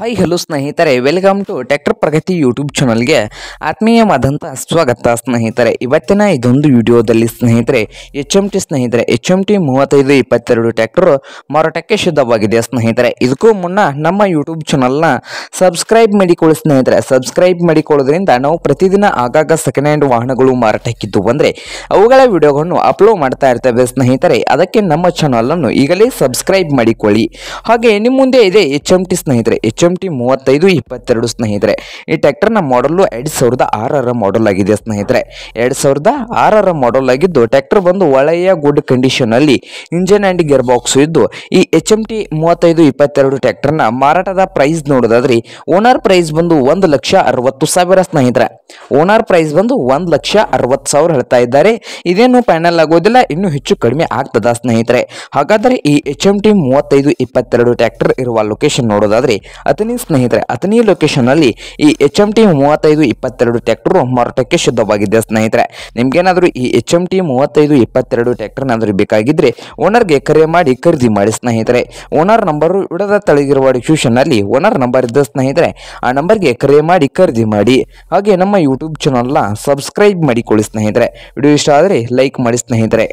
hi hello ಸ್ನೇಹಿತರೆ welcome to tractor Pragati YouTube ಚಾನಲ್ಗೆ ಆತ್ಮೀಯವಾದಂಥ ಸ್ವಾಗತ ಸ್ನೇಹಿತರೆ ಇವತ್ತಿನ ಇದೊಂದು ವಿಡಿಯೋದಲ್ಲಿ ಸ್ನೇಹಿತರೆ ಎಚ್ ಎಂ ಟಿ ಸ್ನೇಹಿತರೆ ಎಚ್ ಎಂ ಟಿ ಮೂವತ್ತೈದು ಇಪ್ಪತ್ತೆರಡು ಟ್ಯಾಕ್ಟರ್ ಮಾರಾಟಕ್ಕೆ ಸಿದ್ಧವಾಗಿದೆ ಸ್ನೇಹಿತರೆ ಇದಕ್ಕೂ ಮುನ್ನ ನಮ್ಮ ಯೂಟ್ಯೂಬ್ ಚಾನಲ್ನ ಸಬ್ಸ್ಕ್ರೈಬ್ ಮಾಡಿಕೊಳ್ಳಿ ಸ್ನೇಹಿತರೆ ಸಬ್ಸ್ಕ್ರೈಬ್ ಮಾಡಿಕೊಳ್ಳೋದ್ರಿಂದ ನಾವು ಪ್ರತಿದಿನ ಆಗಾಗ ಸೆಕೆಂಡ್ ಹ್ಯಾಂಡ್ ವಾಹನಗಳು ಮಾರಾಟಕ್ಕಿದ್ದು ಅಂದರೆ ಅವುಗಳ ವಿಡಿಯೋಗಳನ್ನು ಅಪ್ಲೋಡ್ ಮಾಡ್ತಾ ಇರ್ತೇವೆ ಸ್ನೇಹಿತರೆ ಅದಕ್ಕೆ ನಮ್ಮ ಚಾನಲನ್ನು ಈಗಲೇ ಸಬ್ಸ್ಕ್ರೈಬ್ ಮಾಡಿಕೊಳ್ಳಿ ಹಾಗೆ ನಿಮ್ಮ ಮುಂದೆ ಇದೆ ಎಚ್ ಎಂ ಟಿ ಸ್ನೇಹಿತರೆ ಎಚ್ ಎಚ್ಎಂ ಟಿ ಮೂವತ್ತೈದು ಇಪ್ಪತ್ತೆರಡು ಸ್ನೇಹಿತರೆ ಈ ಟ್ಯಾಕ್ಟರ್ನ ಮಾಡಲ್ಲು ಎರಡು ಸಾವಿರದ ಆರರ ಮಾಡಲ್ ಆಗಿದೆ ಸ್ನೇಹಿತರೆ ಎರಡು ಸಾವಿರದ ಆರರ ಮಾಡಲ್ ಆಗಿದ್ದು ಟ್ಯಾಕ್ಟರ್ ಬಂದು ಒಳೆಯ ಗುಡ್ ಕಂಡೀಷನ್ ಅಲ್ಲಿ ಇಂಜಿನ್ ಆ್ಯಂಡ್ ಗಿಯರ್ ಬಾಕ್ಸ್ ಇದ್ದು ಈ ಎಚ್ ಎಂ ಟಿ ಮೂವತ್ತೈದು ಇಪ್ಪತ್ತೆರಡು ಟ್ಯಾಕ್ಟರ್ನ ಮಾರಾಟದ ಪ್ರೈಸ್ ನೋಡೋದಾದ್ರೆ ಓನರ್ ಪ್ರೈಸ್ ಬಂದು ಒಂದು ಲಕ್ಷ ಅರವತ್ತು ಸಾವಿರ ಸ್ನೇಹಿತರೆ ಓನರ್ ಪ್ರೈಸ್ ಬಂದು ಒಂದು ಲಕ್ಷ ಅರವತ್ತು ಸಾವಿರ ಹೇಳ್ತಾ ಇದ್ದಾರೆ ಇದೇನು ಫೈನಲ್ ಆಗೋದಿಲ್ಲ ಇನ್ನೂ ಹೆಚ್ಚು ಕಡಿಮೆ ಆಗ್ತದ ಸ್ನೇಹಿತರೆ ಹಾಗಾದರೆ ಈ ಎಚ್ ಎಂ ಟಿ ಮೂವತ್ತೈದು ಇಪ್ಪತ್ತೆರಡು ಟ್ಯಾಕ್ಟರ್ ಇರುವ ಲೊಕೇಶನ್ ನೋಡೋದಾದ್ರೆ ಅಥನಿ ಸ್ನೇಹಿತರೆ ಅತನಿ ಅಲ್ಲಿ ಈ ಎಚ್ ಎಂ ಟಿ ಮೂವತ್ತೈದು ಇಪ್ಪತ್ತೆರಡು ಟ್ಯಾಕ್ಟರ್ ಮಾರಾಟಕ್ಕೆ ಶುದ್ಧವಾಗಿದೆ ಸ್ನೇಹಿತರೆ ನಿಮ್ಗೇನಾದರೂ ಈ ಎಚ್ ಎಂ ಟಿ ಮೂವತ್ತೈದು ಇಪ್ಪತ್ತೆರಡು ಟ್ಯಾಕ್ಟರ್ನಾದರೂ ಬೇಕಾಗಿದ್ದರೆ ಓನರ್ಗೆ ಕರೆ ಮಾಡಿ ಖರೀದಿ ಮಾಡಿ ಸ್ನೇಹಿತರೆ ಓನರ್ ನಂಬರ್ ಇಡದ ತಳಗಿರುವ ಅಲ್ಲಿ ಓನರ್ ನಂಬರ್ ಇದ್ದ ಸ್ನೇಹಿತರೆ ಆ ನಂಬರ್ಗೆ ಕರೆ ಮಾಡಿ ಖರೀದಿ ಮಾಡಿ ಹಾಗೆ ನಮ್ಮ ಯೂಟ್ಯೂಬ್ ಚಾನಲ್ನ ಸಬ್ಸ್ಕ್ರೈಬ್ ಮಾಡಿಕೊಳ್ಳಿ ಸ್ನೇಹಿತರೆ ವಿಡಿಯೋ ಇಷ್ಟ ಆದರೆ ಲೈಕ್ ಮಾಡಿ ಸ್ನೇಹಿತರೆ